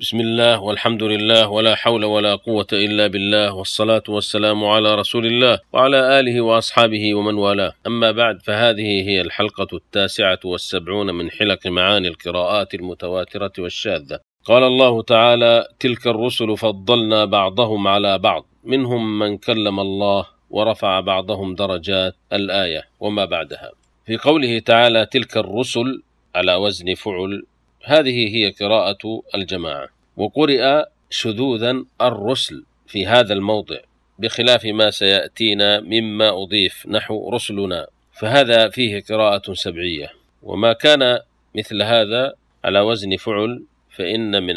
بسم الله والحمد لله ولا حول ولا قوة إلا بالله والصلاة والسلام على رسول الله وعلى آله وأصحابه ومن والاه أما بعد فهذه هي الحلقة التاسعة والسبعون من حلق معاني القراءات المتواترة والشاذة قال الله تعالى تلك الرسل فضلنا بعضهم على بعض منهم من كلم الله ورفع بعضهم درجات الآية وما بعدها في قوله تعالى تلك الرسل على وزن فعل هذه هي قراءة الجماعة وقرئ شذوذا الرسل في هذا الموضع بخلاف ما سيأتينا مما أضيف نحو رسلنا فهذا فيه قراءة سبعية وما كان مثل هذا على وزن فعل فإن من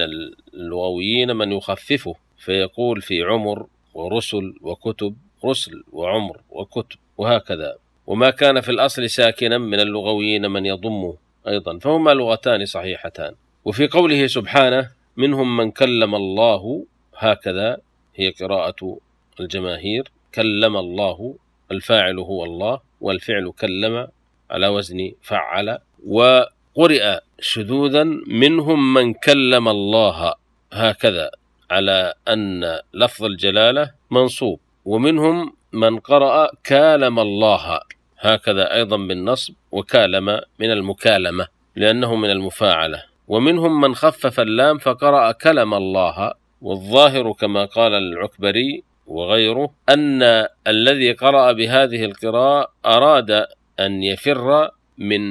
اللغويين من يخففه فيقول في عمر ورسل وكتب رسل وعمر وكتب وهكذا وما كان في الأصل ساكنا من اللغويين من يضمه أيضا فهما لغتان صحيحتان وفي قوله سبحانه منهم من كلم الله هكذا هي قراءة الجماهير كلم الله الفاعل هو الله والفعل كلم على وزن فعل وقرئ شذوذا منهم من كلم الله هكذا على أن لفظ الجلالة منصوب ومنهم من قرأ كالم الله هكذا أيضا بالنصب وكالم من المكالمة لأنه من المفاعلة ومنهم من خفف اللام فقرأ كلم الله والظاهر كما قال العكبري وغيره أن الذي قرأ بهذه القراءة أراد أن يفر من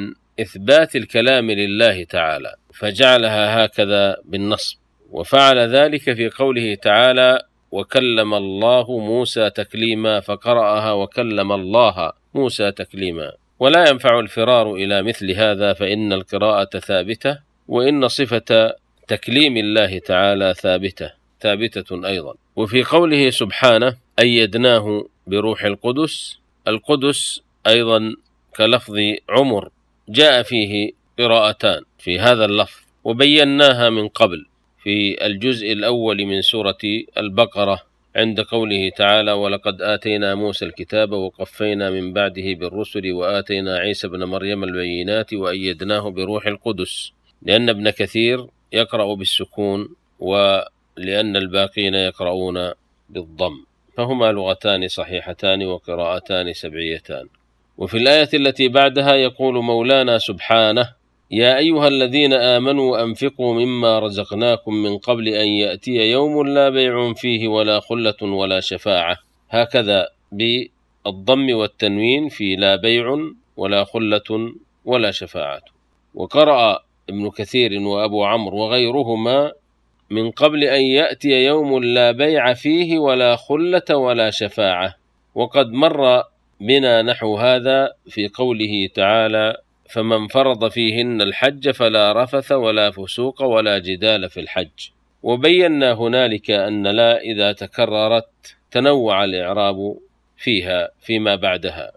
إثبات الكلام لله تعالى فجعلها هكذا بالنصب وفعل ذلك في قوله تعالى وكلم الله موسى تكليما فقرأها وكلم الله موسى تكليما ولا ينفع الفرار الى مثل هذا فان القراءه ثابته وان صفه تكليم الله تعالى ثابته ثابته ايضا وفي قوله سبحانه ايدناه بروح القدس القدس ايضا كلفظ عمر جاء فيه قراءتان في هذا اللفظ وبيناها من قبل في الجزء الاول من سوره البقره عند قوله تعالى ولقد آتينا موسى الكتاب وقفينا من بعده بالرسل وآتينا عيسى ابن مريم البينات وأيدناه بروح القدس لأن ابن كثير يقرأ بالسكون ولأن الباقين يقرؤون بالضم فهما لغتان صحيحتان وقراءتان سبعيتان وفي الآية التي بعدها يقول مولانا سبحانه يا أيها الذين آمنوا أنفقوا مما رزقناكم من قبل أن يأتي يوم لا بيع فيه ولا خلة ولا شفاعة هكذا بالضم والتنوين في لا بيع ولا خلة ولا شفاعة وقرأ ابن كثير وأبو عمرو وغيرهما من قبل أن يأتي يوم لا بيع فيه ولا خلة ولا شفاعة وقد مر بنا نحو هذا في قوله تعالى فمن فرض فيهن الحج فلا رفث ولا فسوق ولا جدال في الحج وبينا هنالك ان لا اذا تكررت تنوع الاعراب فيها فيما بعدها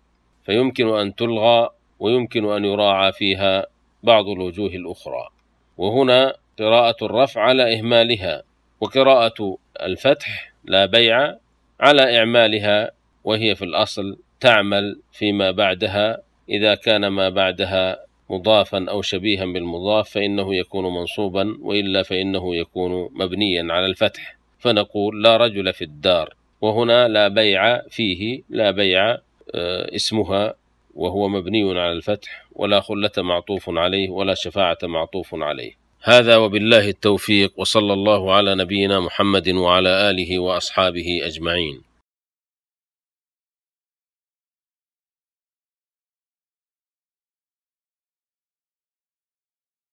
فيمكن ان تلغى ويمكن ان يراعى فيها بعض الوجوه الاخرى وهنا قراءه الرفع على اهمالها وقراءه الفتح لا بيع على اعمالها وهي في الاصل تعمل فيما بعدها إذا كان ما بعدها مضافا أو شبيها بالمضاف فإنه يكون منصوبا وإلا فإنه يكون مبنيا على الفتح فنقول لا رجل في الدار وهنا لا بيع فيه لا بيع آه، اسمها وهو مبني على الفتح ولا خلة معطوف عليه ولا شفاعة معطوف عليه هذا وبالله التوفيق وصلى الله على نبينا محمد وعلى آله وأصحابه أجمعين